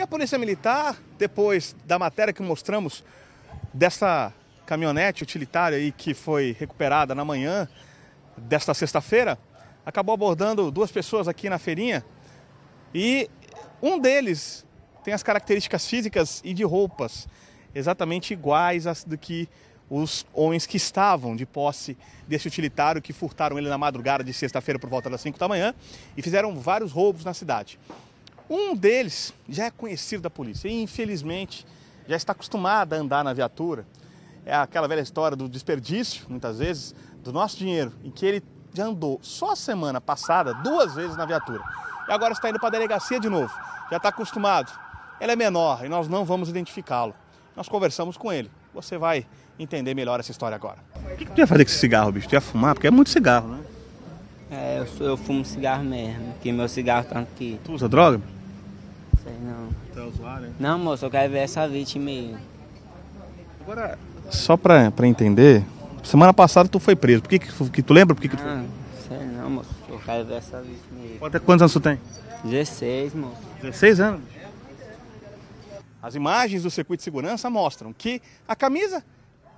E a Polícia Militar, depois da matéria que mostramos dessa caminhonete utilitária aí que foi recuperada na manhã desta sexta-feira, acabou abordando duas pessoas aqui na feirinha e um deles tem as características físicas e de roupas exatamente iguais às do que os homens que estavam de posse desse utilitário que furtaram ele na madrugada de sexta-feira por volta das 5 da manhã e fizeram vários roubos na cidade. Um deles já é conhecido da polícia e, infelizmente, já está acostumado a andar na viatura. É aquela velha história do desperdício, muitas vezes, do nosso dinheiro, em que ele já andou só a semana passada duas vezes na viatura. E agora está indo para a delegacia de novo. Já está acostumado. Ele é menor e nós não vamos identificá-lo. Nós conversamos com ele. Você vai entender melhor essa história agora. O que, que tu ia fazer com esse cigarro, bicho? Tu ia fumar? Porque é muito cigarro, né? É, eu, eu fumo cigarro mesmo, Que meu cigarro está aqui. Tu usa droga? Sei não. Tu é usuário? Não, moço, eu quero ver essa vítima aí. Agora, só pra, pra entender, semana passada tu foi preso. Por que, que, que tu lembra por que, que tu foi? Não, ah, sei não, moço. Eu quero ver essa vítima aí. Quanto, é, quantos anos tu tem? 16, moço. 16 anos? As imagens do circuito de segurança mostram que a camisa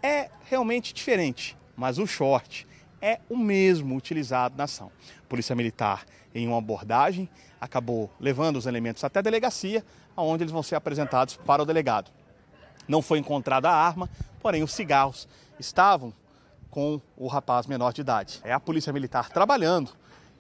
é realmente diferente, mas o short é o mesmo utilizado na ação. A Polícia Militar, em uma abordagem, acabou levando os elementos até a delegacia, onde eles vão ser apresentados para o delegado. Não foi encontrada a arma, porém os cigarros estavam com o rapaz menor de idade. É a Polícia Militar trabalhando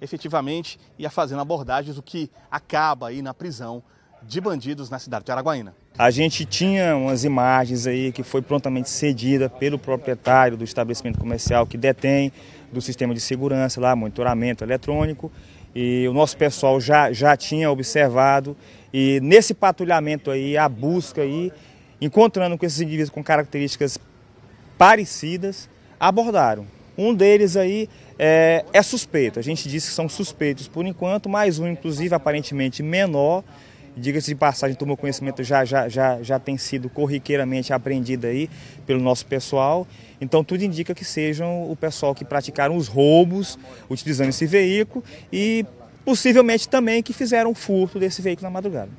efetivamente e a fazendo abordagens, o que acaba aí na prisão de bandidos na cidade de Araguaína. A gente tinha umas imagens aí que foi prontamente cedida pelo proprietário do estabelecimento comercial que detém do sistema de segurança lá, monitoramento eletrônico, e o nosso pessoal já, já tinha observado e nesse patrulhamento aí, a busca aí, encontrando com esses indivíduos com características parecidas, abordaram. Um deles aí é, é suspeito, a gente disse que são suspeitos por enquanto, mais um inclusive aparentemente menor, Diga-se de passagem, tomou conhecimento já, já, já, já tem sido corriqueiramente aprendido aí pelo nosso pessoal. Então tudo indica que sejam o pessoal que praticaram os roubos utilizando esse veículo e possivelmente também que fizeram furto desse veículo na madrugada.